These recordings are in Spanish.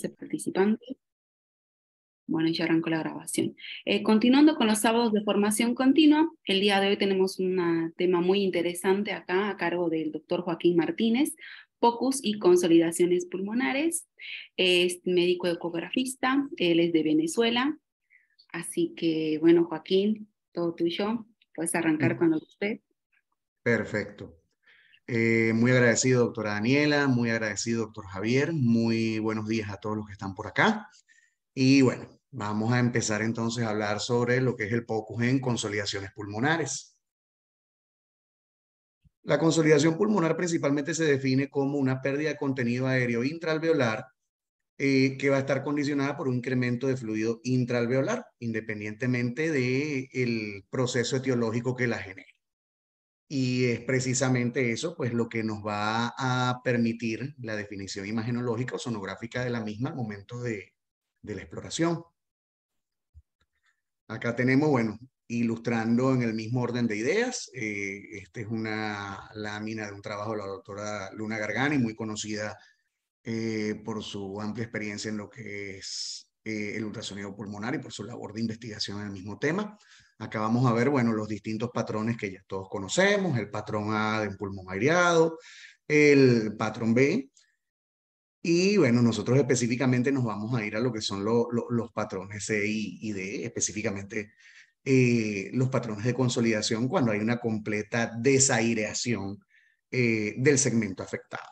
participantes. Este participante. Bueno, ya arrancó la grabación. Eh, continuando con los sábados de formación continua, el día de hoy tenemos un tema muy interesante acá a cargo del doctor Joaquín Martínez, POCUS y consolidaciones pulmonares. Es médico ecografista, él es de Venezuela. Así que, bueno, Joaquín, todo tuyo. Puedes arrancar mm. cuando usted. Perfecto. Eh, muy agradecido, doctora Daniela, muy agradecido, doctor Javier. Muy buenos días a todos los que están por acá. Y bueno, vamos a empezar entonces a hablar sobre lo que es el POCUS en consolidaciones pulmonares. La consolidación pulmonar principalmente se define como una pérdida de contenido aéreo intralveolar eh, que va a estar condicionada por un incremento de fluido intralveolar independientemente del proceso etiológico que la genere. Y es precisamente eso, pues lo que nos va a permitir la definición imagenológica o sonográfica de la misma al momento de, la exploración. Acá tenemos, bueno, ilustrando en el mismo orden de ideas. Eh, esta es una lámina de un trabajo de la doctora Luna Gargani, muy conocida eh, por su amplia experiencia en lo que es eh, el ultrasonido pulmonar y por su labor de investigación en el mismo tema. Acá vamos a ver, bueno, los distintos patrones que ya todos conocemos, el patrón A de pulmón aireado, el patrón B, y bueno, nosotros específicamente nos vamos a ir a lo que son los patrones C y, D, específicamente eh, los patrones de consolidación cuando hay una completa desaireación eh, del segmento afectado.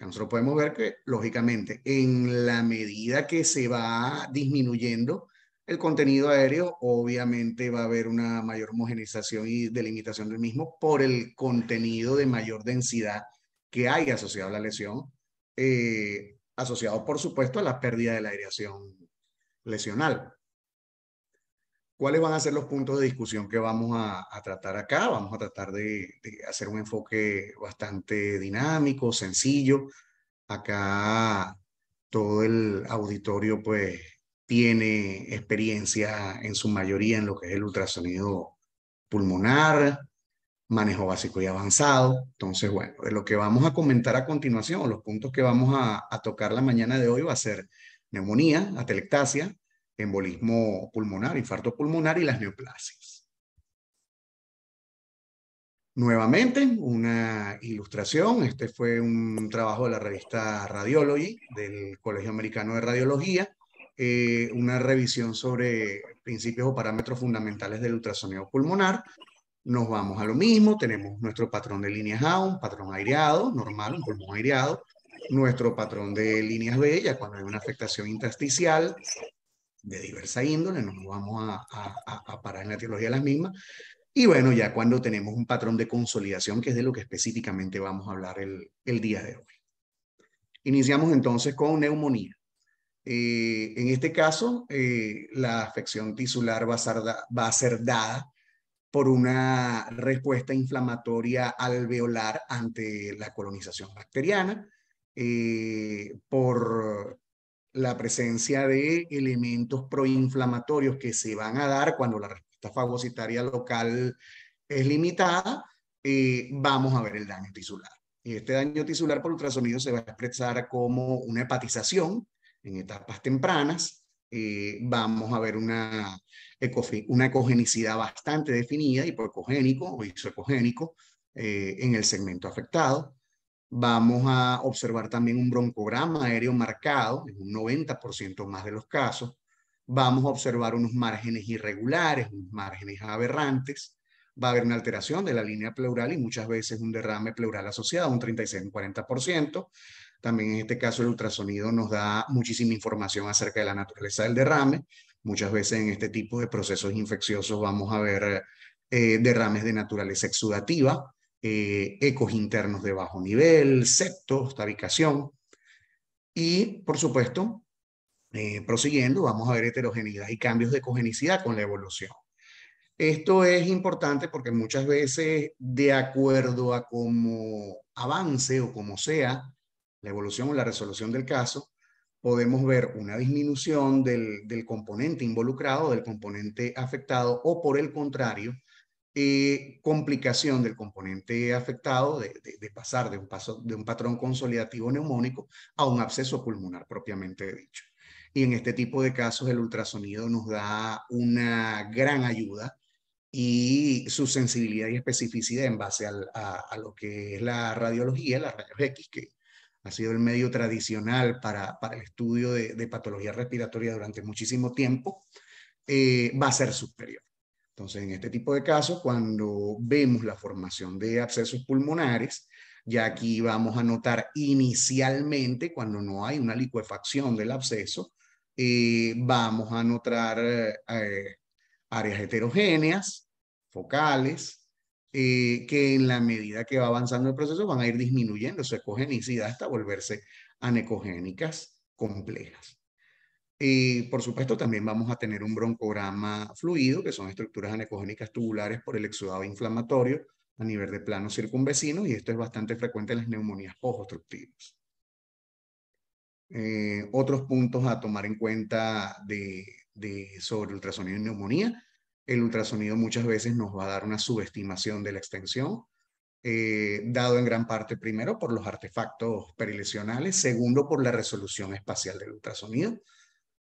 nosotros podemos ver que, lógicamente, en la medida que se va disminuyendo el contenido aéreo, obviamente va a haber una mayor homogenización y delimitación del mismo por el contenido de mayor densidad que hay asociado a la lesión, eh, asociado por supuesto a la pérdida de la aireación lesional. ¿Cuáles van a ser los puntos de discusión que vamos a, tratar acá? Vamos a tratar de, de hacer un enfoque bastante dinámico, sencillo. Acá todo el auditorio pues tiene experiencia en su mayoría en lo que es el ultrasonido pulmonar, manejo básico y avanzado. Entonces, bueno, pues, lo que vamos a comentar a continuación, los puntos que vamos a, a tocar la mañana de hoy va a ser neumonía, atelectasia, embolismo pulmonar, infarto pulmonar y las neoplasias. Nuevamente, una ilustración. Este fue un trabajo de la revista Radiology del Colegio Americano de Radiología eh, una revisión sobre principios o parámetros fundamentales del ultrasonido pulmonar. Nos vamos a lo mismo, tenemos nuestro patrón de líneas A, un patrón aireado, normal, un pulmón aireado, nuestro patrón de líneas B, ya cuando hay una afectación intersticial de diversa índole, no nos vamos a, parar en la etiología de las mismas, y bueno, ya cuando tenemos un patrón de consolidación, que es de lo que específicamente vamos a hablar el, día de hoy. Iniciamos entonces con neumonía. Eh, en este caso, eh, la afección tisular va a, ser dada por una respuesta inflamatoria alveolar ante la colonización bacteriana, eh, por la presencia de elementos proinflamatorios que se van a dar cuando la respuesta fagocitaria local es limitada, vamos a ver el daño tisular. Y este daño tisular por ultrasonido se va a expresar como una hepatización, en etapas tempranas, eh, vamos a ver una, ecogenicidad bastante definida, hipoecogénico o isoecogénico, eh, en el segmento afectado. Vamos a observar también un broncograma aéreo marcado en un 90% más de los casos. Vamos a observar unos márgenes irregulares, unos márgenes aberrantes va a haber una alteración de la línea pleural y muchas veces un derrame pleural asociado, un 36-40%. También en este caso el ultrasonido nos da muchísima información acerca de la naturaleza del derrame. Muchas veces en este tipo de procesos infecciosos vamos a ver eh, derrames de naturaleza exudativa, eh, ecos internos de bajo nivel, septos, tabicación. Y, por supuesto, eh, prosiguiendo, vamos a ver heterogeneidad y cambios de ecogenicidad con la evolución. Esto es importante porque muchas veces, de acuerdo a cómo avance o como sea la evolución o la resolución del caso, podemos ver una disminución del, componente involucrado, del componente afectado, o por el contrario, eh, complicación del componente afectado, de, pasar de un, paso, de un patrón consolidativo neumónico a un absceso pulmonar propiamente dicho. Y en este tipo de casos el ultrasonido nos da una gran ayuda y su sensibilidad y especificidad en base a, lo que es la radiología, la rayos X, que ha sido el medio tradicional para, para el estudio de, patología respiratoria durante muchísimo tiempo, eh, va a ser superior. Entonces, en este tipo de casos, cuando vemos la formación de abscesos pulmonares, ya aquí vamos a notar inicialmente, cuando no hay una licuefacción del absceso, eh, vamos a notar eh, áreas heterogéneas, focales, eh, que en la medida que va avanzando el proceso van a ir disminuyendo su ecogenicidad hasta volverse anecogénicas complejas. Y eh, por supuesto también vamos a tener un broncograma fluido, que son estructuras anecogénicas tubulares por el exudado inflamatorio a nivel de plano circunvecinos y esto es bastante frecuente en las neumonías post Eh, otros puntos a tomar en cuenta sobre ultrasonido y neumonía el ultrasonido muchas veces nos va a dar una subestimación de la extensión, eh, dado en gran parte primero por los artefactos perilesionales, segundo por la resolución espacial del ultrasonido.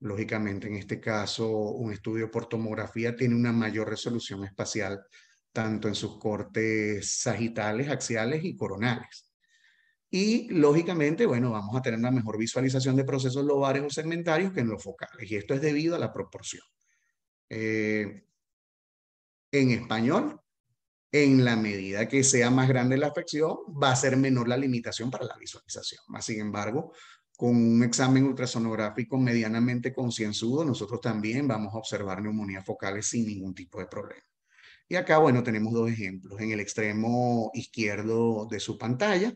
Lógicamente, en este caso, un estudio por tomografía tiene una mayor resolución espacial tanto en sus cortes sagitales, axiales y coronales. Y lógicamente, bueno, vamos a tener una mejor visualización de procesos lobares o segmentarios que en los focales, y esto es debido a la proporción. Eh, en español, en la medida que sea más grande la afección, va a ser menor la limitación para la visualización. Más sin embargo, con un examen ultrasonográfico medianamente concienzudo, nosotros también vamos a observar neumonías focales sin ningún tipo de problema. Y acá, bueno, tenemos dos ejemplos. En el extremo izquierdo de su pantalla,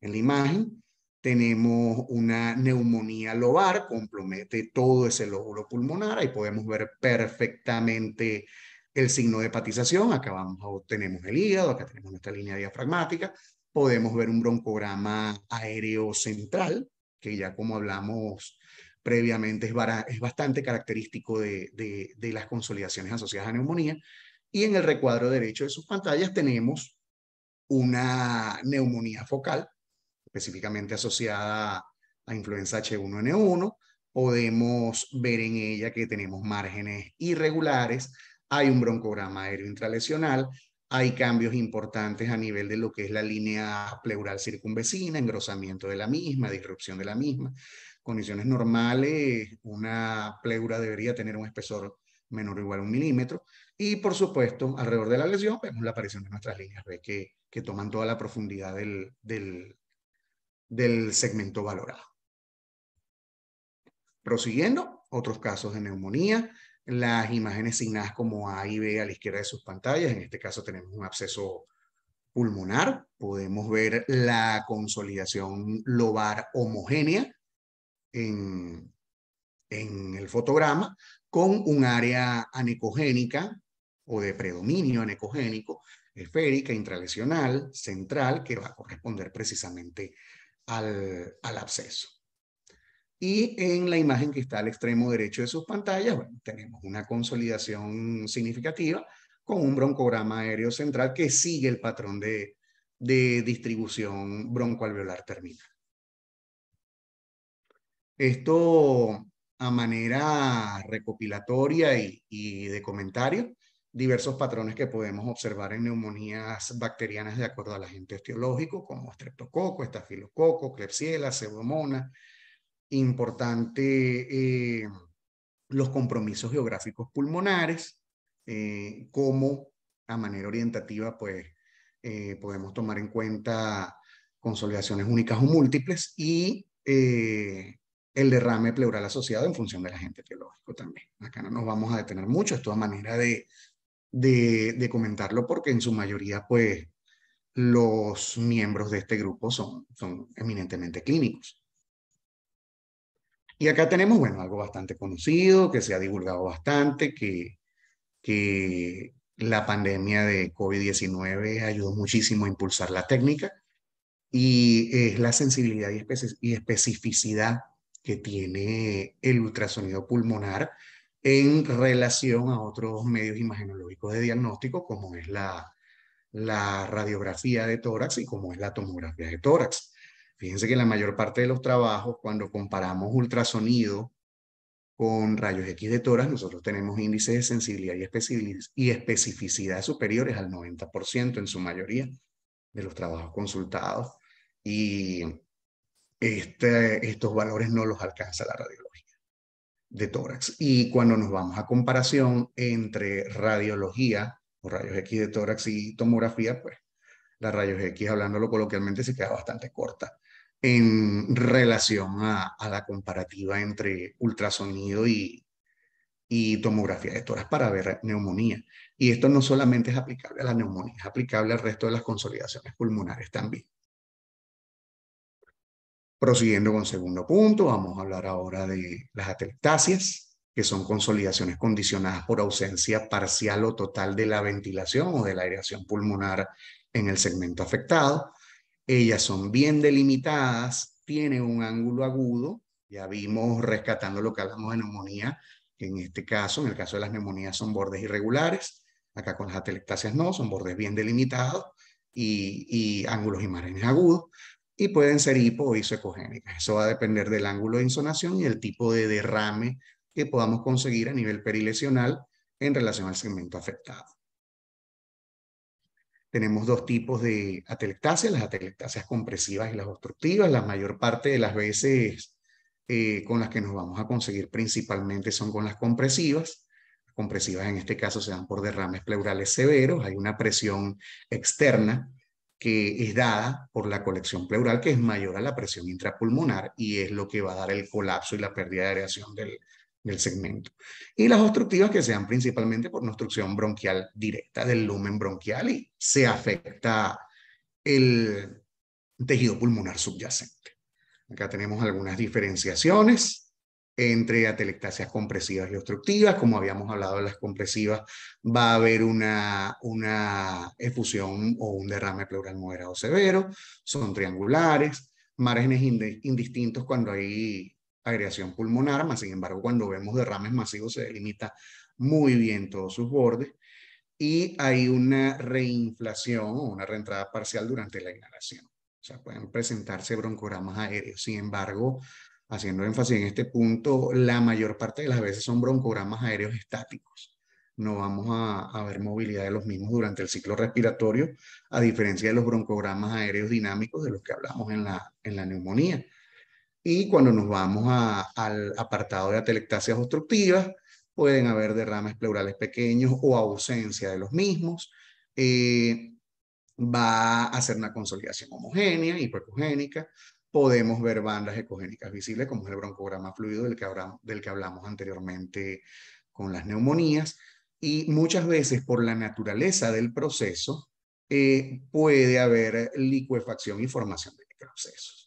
en la imagen, tenemos una neumonía lobar, compromete todo ese lóbulo pulmonar. Ahí podemos ver perfectamente el signo de hepatización, acá tenemos el hígado, acá tenemos nuestra línea diafragmática, podemos ver un broncograma aéreo central, que ya como hablamos previamente es, bastante característico de las consolidaciones asociadas a neumonía, y en el recuadro derecho de sus pantallas tenemos una neumonía focal, específicamente asociada a influenza H1N1. Podemos ver en ella que tenemos márgenes irregulares, hay un broncograma aéreo intralesional, hay cambios importantes a nivel de lo que es la línea pleural circunvecina, engrosamiento de la misma, disrupción de la misma. Condiciones normales, una pleura debería tener un espesor menor o igual a un milímetro. Y por supuesto, alrededor de la lesión vemos la aparición de nuestras líneas B que, toman toda la profundidad del segmento valorado. Prosiguiendo, otros casos de neumonía, las imágenes signadas como A y B a la izquierda de sus pantallas. En este caso tenemos un absceso pulmonar, podemos ver la consolidación lobar homogénea en, el fotograma con un área anecogénica o de predominio anecogénico, esférica, intralesional, central, que va a corresponder precisamente al, al absceso. Y en la imagen que está al extremo derecho de sus pantallas, tenemos una consolidación significativa con un broncograma aéreo central que sigue el patrón de, distribución broncoalveolar terminal. Esto a manera recopilatoria y, y, de comentario, diversos patrones que podemos observar en neumonías bacterianas de acuerdo al agente etiológico, como estreptococo, estafilococo, klebsiella, pseudomonas, importante eh, los compromisos geográficos pulmonares, eh, como a manera orientativa, pues eh, podemos tomar en cuenta consolidaciones únicas o múltiples y el derrame pleural asociado en función del agente etiológico también. Acá no nos vamos a detener mucho, esto a manera de, de, de comentarlo porque en su mayoría, pues, los miembros de este grupo son, son eminentemente clínicos. Y acá tenemos, bueno, algo bastante conocido, que se ha divulgado bastante, que, que la pandemia de COVID-19 ayudó muchísimo a impulsar la técnica y es la sensibilidad y, y especificidad que tiene el ultrasonido pulmonar en relación a otros medios imagenológicos de diagnóstico, como es la, la radiografía de tórax y como es la tomografía de tórax. Fíjense que la mayor parte de los trabajos, cuando comparamos ultrasonido con rayos X de tórax, nosotros tenemos índices de sensibilidad y especificidad superiores al 90% en su mayoría de los trabajos consultados. Y este, estos valores no los alcanza la radiología de tórax. Y cuando nos vamos a comparación entre radiología o rayos X de tórax y tomografía, pues la rayos X, hablándolo coloquialmente, se queda bastante corta en relación a, la comparativa entre ultrasonido y, tomografía de toras para ver neumonía. Y esto no solamente es aplicable a la neumonía, es aplicable al resto de las consolidaciones pulmonares también. Prosiguiendo con segundo punto, vamos a hablar ahora de las atelectasias, que son consolidaciones condicionadas por ausencia parcial o total de la ventilación o de la aireación pulmonar en el segmento afectado. Ellas son bien delimitadas, tienen un ángulo agudo. Ya vimos rescatando lo que hablamos de neumonía, que en este caso, en el caso de las neumonías, son bordes irregulares. Acá con las atelectasias no, son bordes bien delimitados y, ángulos y márgenes agudos. Y pueden ser hipo o isoecogénicas. Eso va a depender del ángulo de insonación y el tipo de derrame que podamos conseguir a nivel perilesional en relación al segmento afectado. Tenemos dos tipos de atelectasias, las atelectasias compresivas y las obstructivas. La mayor parte de las veces eh, con las que nos vamos a conseguir principalmente son con las compresivas. Las compresivas en este caso se dan por derrames pleurales severos. Hay una presión externa que es dada por la colección pleural que es mayor a la presión intrapulmonar y es lo que va a dar el colapso y la pérdida de aireación del, del segmento. Y las obstructivas que sean principalmente por una obstrucción bronquial directa del lumen bronquial y se afecta el tejido pulmonar subyacente. Acá tenemos algunas diferenciaciones entre atelectasias compresivas y obstructivas. Como habíamos hablado de las compresivas, va a haber una, una efusión o un derrame pleural moderado severo, son triangulares, márgenes indistintos cuando hay agregación pulmonar, más sin embargo cuando vemos derrames masivos se delimita muy bien todos sus bordes y hay una reinflación o una reentrada parcial durante la inhalación. O sea, pueden presentarse broncogramas aéreos. Sin embargo, haciendo énfasis en este punto, la mayor parte de las veces son broncogramas aéreos estáticos. No vamos a, a ver movilidad de los mismos durante el ciclo respiratorio, a diferencia de los broncogramas aéreos dinámicos de los que hablamos en la neumonía. Y cuando nos vamos al apartado de atelectasias obstructivas, pueden haber derrames pleurales pequeños o ausencia de los mismos. Eh, va a ser una consolidación homogénea, hipoecogénica. Podemos ver bandas ecogénicas visibles, como es el broncograma fluido del que, hablamos, del que hablamos anteriormente con las neumonías. Y muchas veces, por la naturaleza del proceso, eh, puede haber licuefacción y formación de microcesos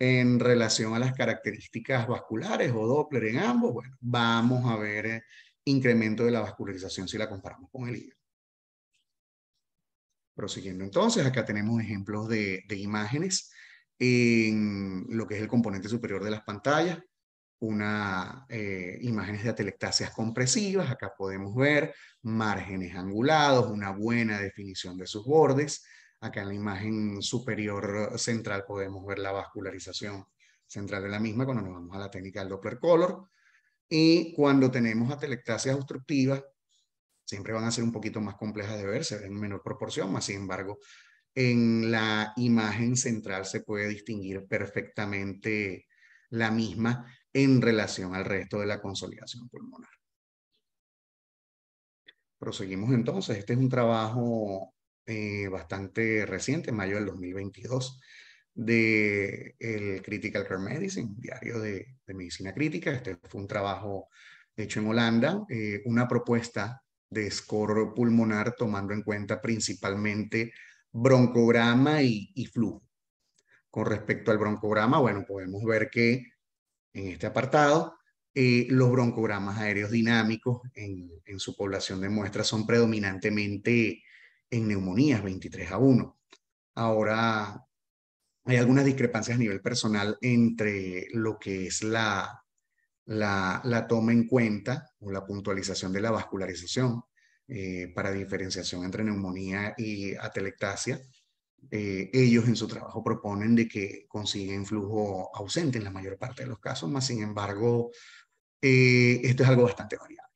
en relación a las características vasculares o Doppler en ambos, bueno, vamos a ver eh, incremento de la vascularización si la comparamos con el hígado. Prosiguiendo entonces, acá tenemos ejemplos de, imágenes en lo que es el componente superior de las pantallas, una, eh, imágenes de atelectasias compresivas, acá podemos ver márgenes angulados, una buena definición de sus bordes, Acá en la imagen superior central podemos ver la vascularización central de la misma cuando nos vamos a la técnica del Doppler Color. Y cuando tenemos atelectasias obstructivas, siempre van a ser un poquito más complejas de verse ven en menor proporción, más sin embargo, en la imagen central se puede distinguir perfectamente la misma en relación al resto de la consolidación pulmonar. Proseguimos entonces. Este es un trabajo eh, bastante reciente, mayo del 2022, de el Critical Care Medicine, diario de, medicina crítica. Este fue un trabajo hecho en Holanda, eh, una propuesta de score pulmonar tomando en cuenta principalmente broncograma y, flujo. Con respecto al broncograma, bueno, podemos ver que en este apartado eh, los broncogramas aéreos dinámicos en, en, su población de muestra son predominantemente en neumonías, 23 a 1. Ahora, hay algunas discrepancias a nivel personal entre lo que es la, la, toma en cuenta o la puntualización de la vascularización eh, para diferenciación entre neumonía y atelectasia. Eh, ellos en su trabajo proponen de que consiguen flujo ausente en la mayor parte de los casos, más sin embargo, eh, esto es algo bastante variable.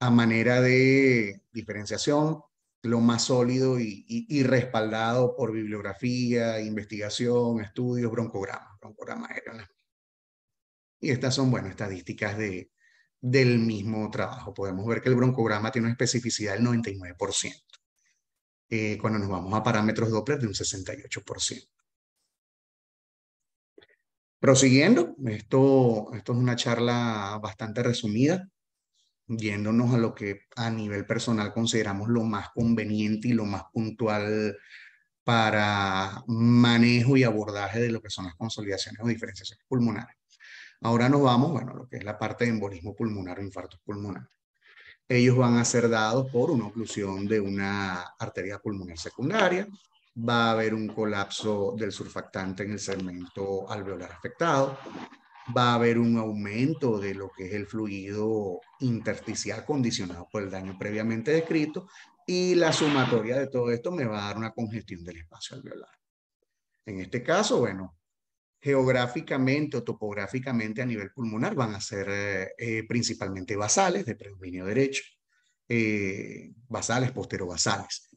A manera de diferenciación, lo más sólido y, respaldado por bibliografía, investigación, estudios, broncograma, broncograma aéreo. Y estas son, bueno, estadísticas de, del mismo trabajo. Podemos ver que el broncograma tiene una especificidad del 99%, eh, cuando nos vamos a parámetros Doppler de un 68%. Prosiguiendo, esto, esto es una charla bastante resumida yéndonos a lo que a nivel personal consideramos lo más conveniente y lo más puntual para manejo y abordaje de lo que son las consolidaciones o diferencias pulmonares. Ahora nos vamos, bueno, a lo que es la parte de embolismo pulmonar o infartos pulmonares. Ellos van a ser dados por una oclusión de una arteria pulmonar secundaria, va a haber un colapso del surfactante en el segmento alveolar afectado, va a haber un aumento de lo que es el fluido intersticial condicionado por el daño previamente descrito y la sumatoria de todo esto me va a dar una congestión del espacio alveolar. En este caso, bueno, geográficamente o topográficamente a nivel pulmonar van a ser eh, eh, principalmente basales de predominio derecho, eh, basales, posterobasales.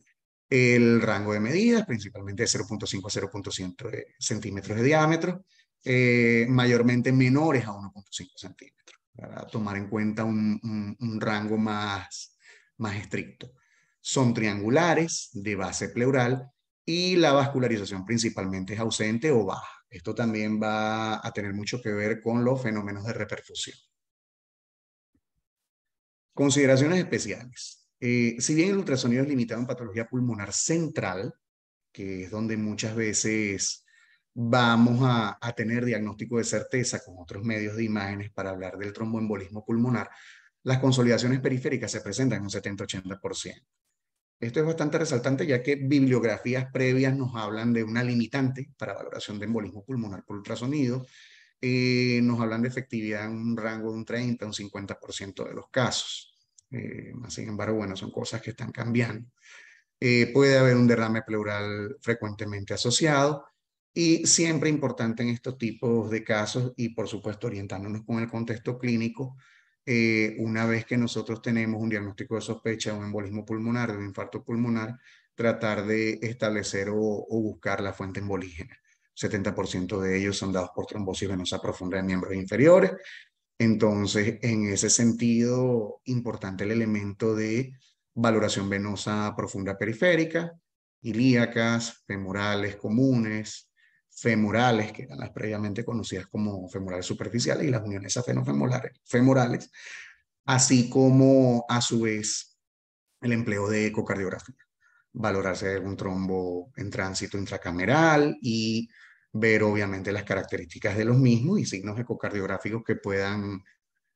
El rango de medidas, principalmente de 0.5 a 0.1 centímetros de diámetro, eh, mayormente menores a 1.5 centímetros, para tomar en cuenta un, rango más, más estricto. Son triangulares de base pleural y la vascularización principalmente es ausente o baja. Esto también va a tener mucho que ver con los fenómenos de reperfusión. Consideraciones especiales. Eh, si bien el ultrasonido es limitado en patología pulmonar central, que es donde muchas veces vamos a, tener diagnóstico de certeza con otros medios de imágenes para hablar del tromboembolismo pulmonar, las consolidaciones periféricas se presentan en un 70-80%. Esto es bastante resaltante ya que bibliografías previas nos hablan de una limitante para valoración de embolismo pulmonar por ultrasonido, eh, nos hablan de efectividad en un rango de un 30, un 50% de los casos. Eh, sin embargo, bueno, son cosas que están cambiando. Eh, puede haber un derrame pleural frecuentemente asociado, y siempre importante en estos tipos de casos y por supuesto orientándonos con el contexto clínico, eh, una vez que nosotros tenemos un diagnóstico de sospecha de un embolismo pulmonar, de un infarto pulmonar, tratar de establecer o, buscar la fuente embolígena. 70% de ellos son dados por trombosis venosa profunda en miembros inferiores. Entonces, en ese sentido, importante el elemento de valoración venosa profunda periférica, ilíacas, femorales comunes, femorales, que eran las previamente conocidas como femorales superficiales, y las uniones afenofemorales, femorales, así como a su vez el empleo de ecocardiografía, valorarse un trombo en tránsito intracameral y ver obviamente las características de los mismos y signos ecocardiográficos que puedan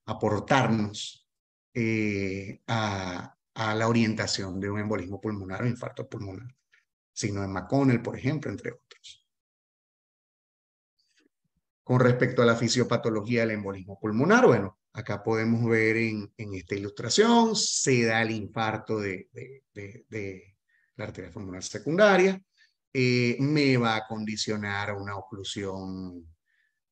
aportarnos eh, a, a, la orientación de un embolismo pulmonar o infarto pulmonar. Signo de McConnell, por ejemplo, entre otros. Con respecto a la fisiopatología del embolismo pulmonar, bueno, acá podemos ver en, esta ilustración, se da el infarto de, la arteria pulmonar secundaria, eh, me va a condicionar a una oclusión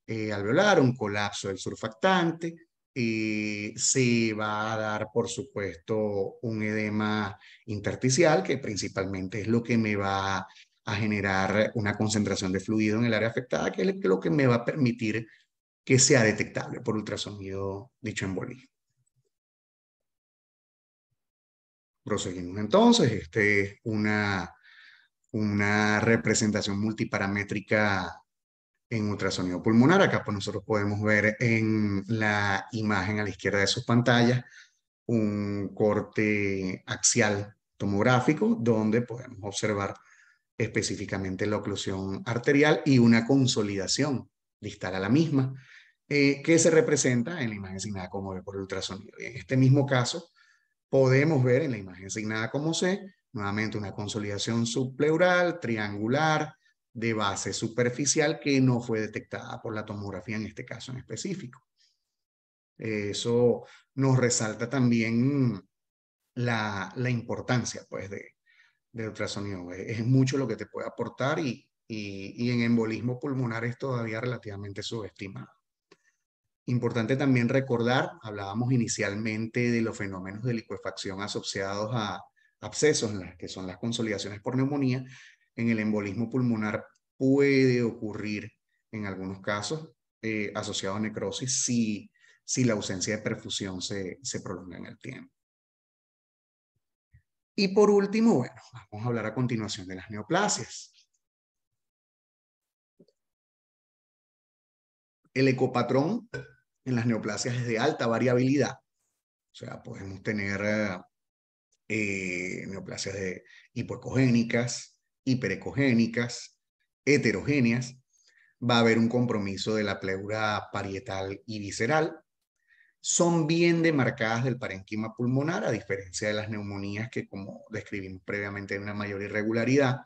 eh, alveolar, un colapso del surfactante, eh, se va a dar, por supuesto, un edema intersticial, que principalmente es lo que me va generar una concentración de fluido en el área afectada, que es lo que me va a permitir que sea detectable por ultrasonido dicho embolismo. Proseguimos entonces, este es una, una representación multiparamétrica en ultrasonido pulmonar. Acá pues nosotros podemos ver en la imagen a la izquierda de sus pantallas un corte axial tomográfico donde podemos observar específicamente la oclusión arterial y una consolidación distal a la misma, eh, que se representa en la imagen asignada como B por ultrasonido. Y en este mismo caso, podemos ver en la imagen asignada como C, nuevamente una consolidación subpleural, triangular, de base superficial que no fue detectada por la tomografía en este caso en específico. Eso nos resalta también la, la importancia pues, de, de ultrasonido. Es, mucho lo que te puede aportar y, y, en embolismo pulmonar es todavía relativamente subestimado. Importante también recordar, hablábamos inicialmente de los fenómenos de liquefacción asociados a abscesos, que son las consolidaciones por neumonía. En el embolismo pulmonar puede ocurrir en algunos casos eh, asociado a necrosis si, si la ausencia de perfusión se, se prolonga en el tiempo. Y por último, bueno, vamos a hablar a continuación de las neoplasias. El ecopatrón en las neoplasias es de alta variabilidad. O sea, podemos tener eh, neoplasias de hipoecogénicas, hiperecogénicas, heterogéneas. Va a haber un compromiso de la pleura parietal y visceral son bien demarcadas del parenquima pulmonar, a diferencia de las neumonías que, como describimos previamente, hay una mayor irregularidad.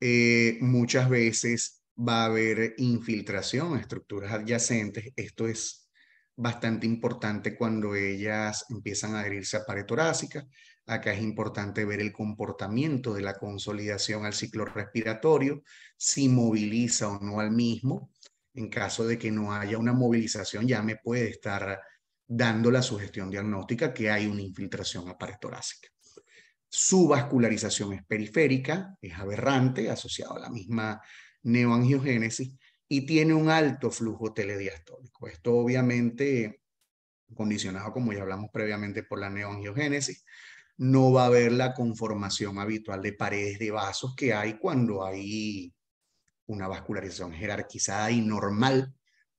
Eh, muchas veces va a haber infiltración en estructuras adyacentes. Esto es bastante importante cuando ellas empiezan a adherirse a pared torácica. Acá es importante ver el comportamiento de la consolidación al ciclo respiratorio, si moviliza o no al mismo. En caso de que no haya una movilización, ya me puede estar dando la sugestión diagnóstica que hay una infiltración aparatorácica. Su vascularización es periférica, es aberrante, asociado a la misma neoangiogénesis, y tiene un alto flujo telediastólico. Esto obviamente condicionado, como ya hablamos previamente, por la neoangiogénesis. No va a haber la conformación habitual de paredes de vasos que hay cuando hay una vascularización jerarquizada y normal,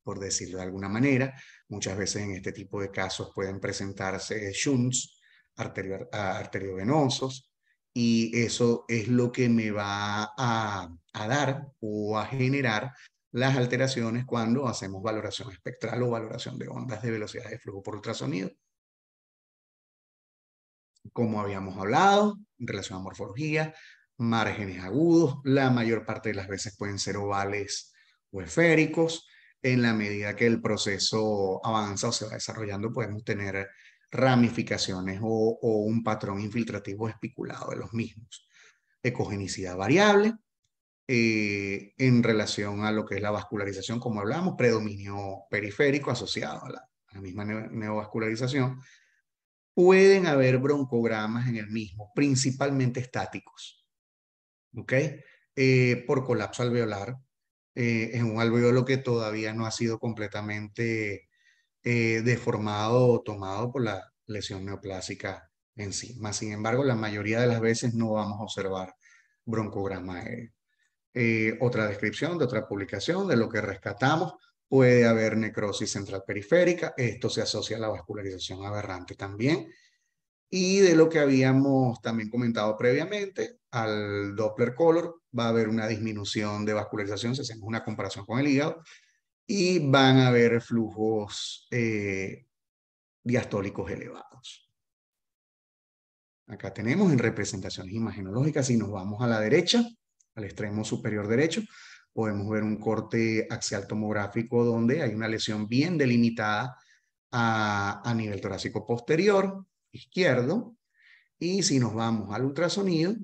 por decirlo de alguna manera. Muchas veces en este tipo de casos pueden presentarse eh, shunts ah, arteriovenosos y eso es lo que me va a, a dar o a generar las alteraciones cuando hacemos valoración espectral o valoración de ondas de velocidad de flujo por ultrasonido. Como habíamos hablado, en relación a morfología, márgenes agudos, la mayor parte de las veces pueden ser ovales o esféricos, en la medida que el proceso avanza o se va desarrollando, podemos tener ramificaciones o, un patrón infiltrativo especulado de los mismos. Ecogenicidad variable, eh, en relación a lo que es la vascularización, como hablamos, predominio periférico asociado a la, misma neovascularización, pueden haber broncogramas en el mismo, principalmente estáticos, eh, por colapso alveolar, en eh, un alveolo que todavía no ha sido completamente eh, deformado o tomado por la lesión neoplásica en sí. sin embargo, la mayoría de las veces no vamos a observar broncograma eh, otra descripción de otra publicación de lo que rescatamos. Puede haber necrosis central periférica. Esto se asocia a la vascularización aberrante también. Y de lo que habíamos también comentado previamente, al Doppler Color, va a haber una disminución de vascularización si hacemos una comparación con el hígado, y van a haber flujos eh, diastólicos elevados. Acá tenemos en representaciones imaginológicas, si nos vamos a la derecha, al extremo superior derecho, podemos ver un corte axial tomográfico donde hay una lesión bien delimitada a nivel torácico posterior, izquierdo, y si nos vamos al ultrasonido,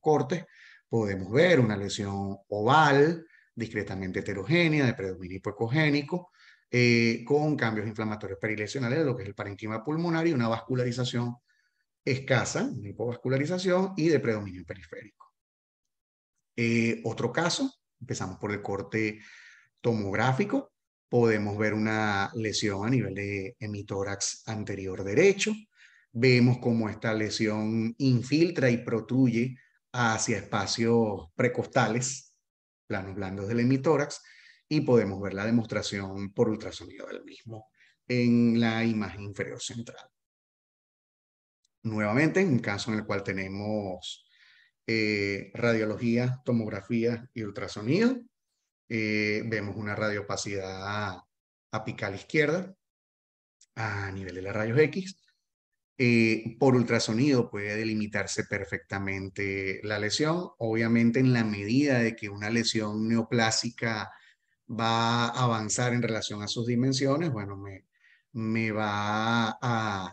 cortes, podemos ver una lesión oval, discretamente heterogénea, de predominio hipoecogénico, eh, con cambios inflamatorios perilesionales de lo que es el parenquima pulmonar y una vascularización escasa, una hipovascularización y de predominio periférico. Eh, otro caso, empezamos por el corte tomográfico, podemos ver una lesión a nivel de hemitórax anterior derecho, vemos cómo esta lesión infiltra y protruye hacia espacios precostales, planos blandos del hemitórax, y podemos ver la demostración por ultrasonido del mismo en la imagen inferior central. Nuevamente, un caso en el cual tenemos eh, radiología, tomografía y ultrasonido. Eh, vemos una radiopacidad apical izquierda a nivel de la rayos X eh, por ultrasonido puede delimitarse perfectamente la lesión. Obviamente, en la medida de que una lesión neoplásica va a avanzar en relación a sus dimensiones, bueno, me, va a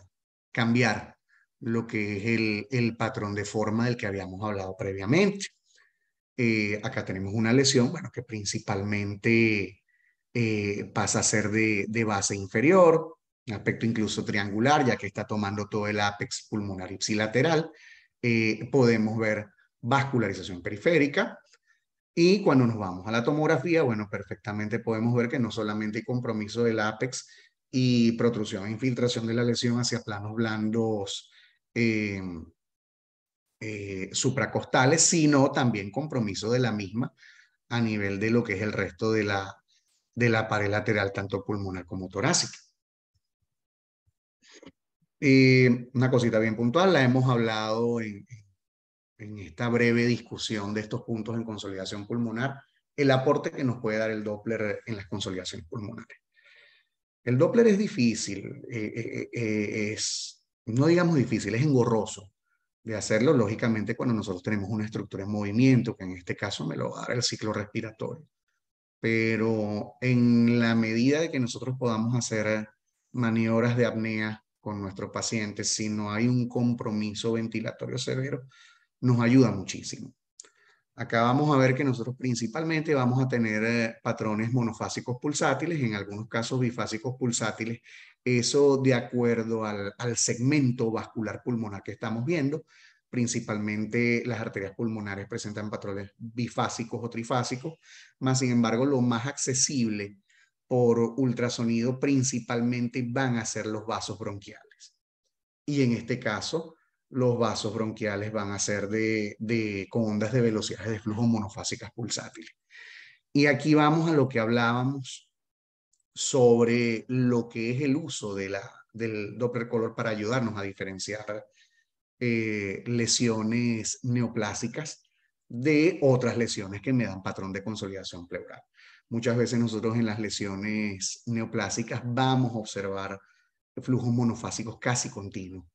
cambiar lo que es el, patrón de forma del que habíamos hablado previamente. Eh, acá tenemos una lesión, bueno, que principalmente eh, pasa a ser de base inferior, aspecto incluso triangular, ya que está tomando todo el ápex pulmonar ipsilateral, eh, podemos ver vascularización periférica. Y cuando nos vamos a la tomografía, bueno, perfectamente podemos ver que no solamente hay compromiso del ápex y protrusión e infiltración de la lesión hacia planos blandos em, eh, supracostales, sino también compromiso de la misma a nivel de lo que es el resto de la, de la pared lateral, tanto pulmonar como torácica. Eh, una cosita bien puntual, la hemos hablado en, esta breve discusión de estos puntos en consolidación pulmonar, el aporte que nos puede dar el Doppler en las consolidaciones pulmonares. El Doppler es difícil, eh, eh, es, no digamos difícil, es engorroso de hacerlo, lógicamente, cuando nosotros tenemos una estructura en movimiento, que en este caso me lo va a dar el ciclo respiratorio. Pero en la medida de que nosotros podamos hacer maniobras de apnea con nuestros pacientes, si no hay un compromiso ventilatorio severo, nos ayuda muchísimo. Acá vamos a ver que nosotros principalmente vamos a tener eh, patrones monofásicos pulsátiles, en algunos casos bifásicos pulsátiles, eso de acuerdo al, al segmento vascular pulmonar que estamos viendo. Principalmente las arterias pulmonares presentan patrones bifásicos o trifásicos, más sin embargo lo más accesible por ultrasonido principalmente van a ser los vasos bronquiales. Y en este caso, los vasos bronquiales van a ser de, de, con ondas de velocidades de flujo monofásicas pulsátiles. Y aquí vamos a lo que hablábamos sobre lo que es el uso de la, del Doppler color para ayudarnos a diferenciar eh, lesiones neoplásicas de otras lesiones que me dan patrón de consolidación pleural. Muchas veces nosotros en las lesiones neoplásicas vamos a observar flujos monofásicos casi continuos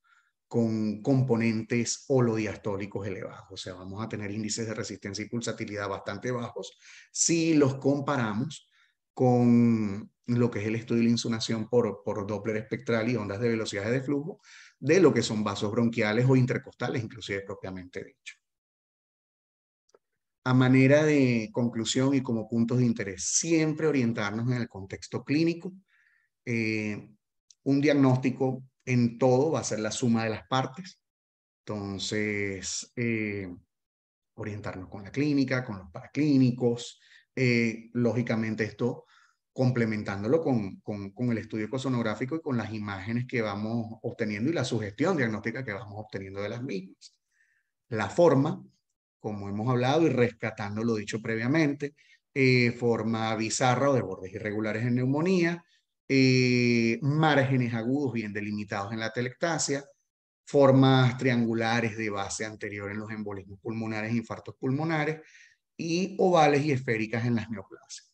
con componentes holodiastólicos elevados. O sea, vamos a tener índices de resistencia y pulsatilidad bastante bajos si los comparamos con lo que es el estudio de la insunación por, por Doppler espectral y ondas de velocidades de flujo de lo que son vasos bronquiales o intercostales, inclusive propiamente dicho a manera de conclusión y como puntos de interés, siempre orientarnos en el contexto clínico. Eh, un diagnóstico en todo va a ser la suma de las partes. Entonces, eh, orientarnos con la clínica, con los paraclínicos. Eh, lógicamente esto complementándolo con, el estudio cosonográfico y con las imágenes que vamos obteniendo y la sugestión diagnóstica que vamos obteniendo de las mismas. La forma, como hemos hablado, y rescatando lo dicho previamente, eh, forma bizarra o de bordes irregulares en neumonía, eh, márgenes agudos bien delimitados en la telectasia, formas triangulares de base anterior en los embolismos pulmonares, infartos pulmonares, y ovales y esféricas en las neoplasias.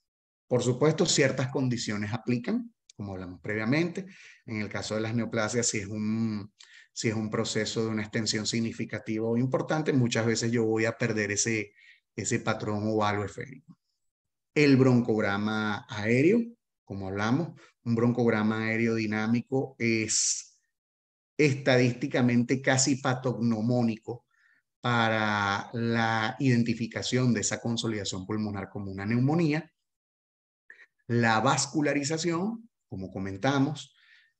Por supuesto, ciertas condiciones aplican, como hablamos previamente. En el caso de las neoplasias, si es un, si es un proceso de una extensión significativa o importante, muchas veces yo voy a perder ese, ese patrón ovalo esférico. El broncograma aéreo, como hablamos, un broncograma aéreo dinámico es estadísticamente casi patognomónico para la identificación de esa consolidación pulmonar como una neumonía. La vascularización, como comentamos,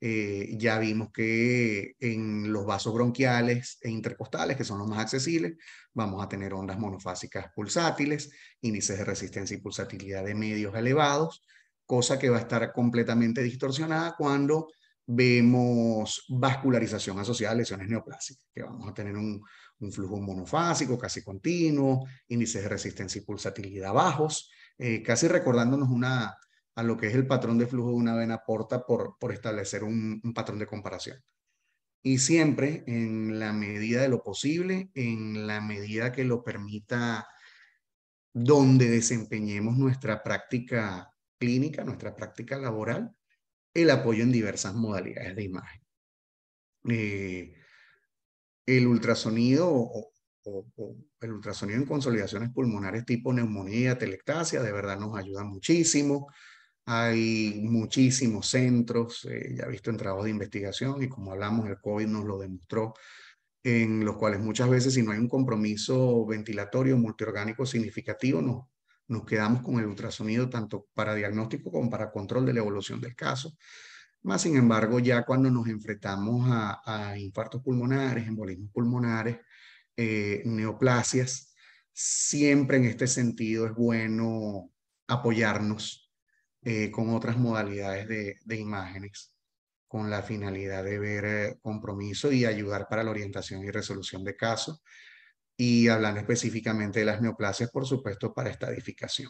eh, ya vimos que en los vasos bronquiales e intercostales, que son los más accesibles, vamos a tener ondas monofásicas pulsátiles, índices de resistencia y pulsatilidad de medios elevados, cosa que va a estar completamente distorsionada cuando vemos vascularización asociada a lesiones neoplásicas, que vamos a tener un, flujo monofásico casi continuo, índices de resistencia y pulsatilidad bajos, eh, casi recordándonos una a lo que es el patrón de flujo de una vena porta por, establecer un, patrón de comparación. Y siempre, en la medida de lo posible, en la medida que lo permita donde desempeñemos nuestra práctica clínica, nuestra práctica laboral, el apoyo en diversas modalidades de imagen. Eh, el ultrasonido o, el ultrasonido en consolidaciones pulmonares tipo neumonía, telectasia, de verdad nos ayuda muchísimo hay muchísimos centros, eh, ya ya visto en trabajos de investigación y como hablamos, el COVID nos lo demostró, en los cuales muchas veces si no hay un compromiso ventilatorio multiorgánico significativo, no, nos quedamos con el ultrasonido tanto para diagnóstico como para control de la evolución del caso. Más sin embargo, ya cuando nos enfrentamos a, infartos pulmonares, embolismos pulmonares, eh, neoplasias, siempre en este sentido es bueno apoyarnos eh, con otras modalidades de, imágenes, con la finalidad de ver eh, compromiso y ayudar para la orientación y resolución de casos, y hablando específicamente de las neoplasias, por supuesto, para estadificación.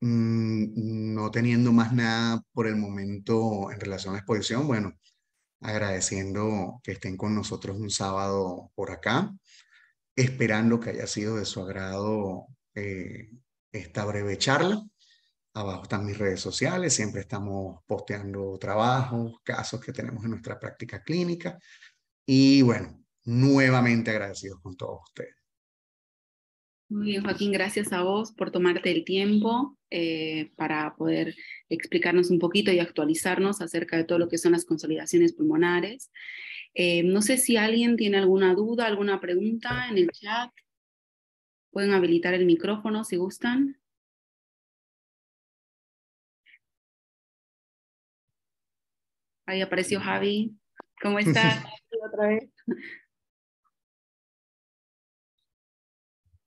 Mm, no teniendo más nada por el momento en relación a la exposición, bueno, agradeciendo que estén con nosotros un sábado por acá, esperando que haya sido de su agrado eh, esta breve charla. Abajo están mis redes sociales, siempre estamos posteando trabajos, casos que tenemos en nuestra práctica clínica. Y bueno, nuevamente agradecidos con todos ustedes. Muy bien, Joaquín, gracias a vos por tomarte el tiempo eh, para poder explicarnos un poquito y actualizarnos acerca de todo lo que son las consolidaciones pulmonares. Eh, no sé si alguien tiene alguna duda, alguna pregunta en el chat. Pueden habilitar el micrófono si gustan. Ahí apareció Javi. ¿Cómo estás? vez.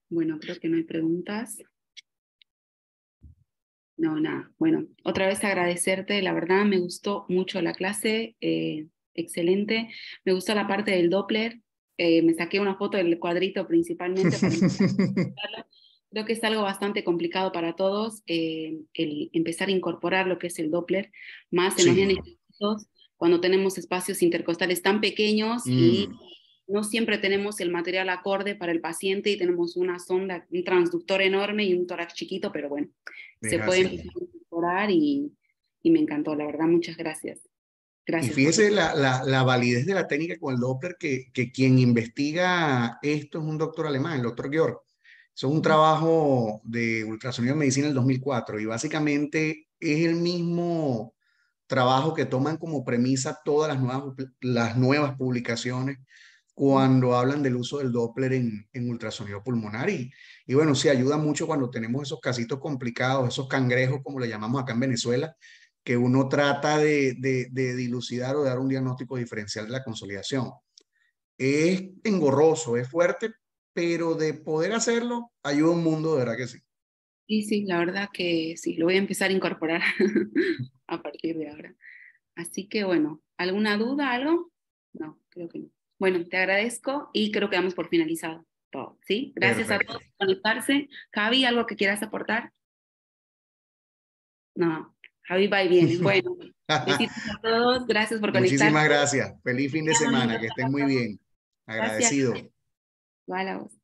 Bueno, creo que no hay preguntas. No, nada. Bueno, otra vez agradecerte. La verdad, me gustó mucho la clase. Eh, excelente. Me gusta la parte del Doppler. Eh, me saqué una foto del cuadrito principalmente. Creo que es algo bastante complicado para todos eh, el empezar a incorporar lo que es el Doppler, más en los cuando tenemos espacios intercostales tan pequeños y mm. no siempre tenemos el material acorde para el paciente y tenemos una sonda, un transductor enorme y un tórax chiquito, pero bueno, se puede incorporar y, y me encantó, la verdad, muchas gracias. Y fíjese la, validez de la técnica con el Doppler, que, quien investiga esto es un doctor alemán, el doctor Georg. es un trabajo de ultrasonido de medicina del 2004 y básicamente es el mismo trabajo que toman como premisa todas las nuevas, las nuevas publicaciones cuando hablan del uso del Doppler en, ultrasonido pulmonar. Y, y bueno, sí ayuda mucho cuando tenemos esos casitos complicados, esos cangrejos, como le llamamos acá en Venezuela, que uno trata de, dilucidar o dar un diagnóstico diferencial de la consolidación. Es engorroso, es fuerte, pero de poder hacerlo ayuda un mundo, de verdad que sí. Sí, sí, la verdad que sí, lo voy a empezar a incorporar a partir de ahora. Así que bueno, ¿alguna duda, algo? No, creo que no. Bueno, te agradezco y creo que damos por finalizado todo, ¿sí? Gracias a todos por conectarse. Javi, ¿algo que quieras aportar? No, Javi va y Bueno, a todos. Gracias por conectar. Muchísimas gracias. Feliz fin de semana. Que estén muy bien. Agradecido. Gracias.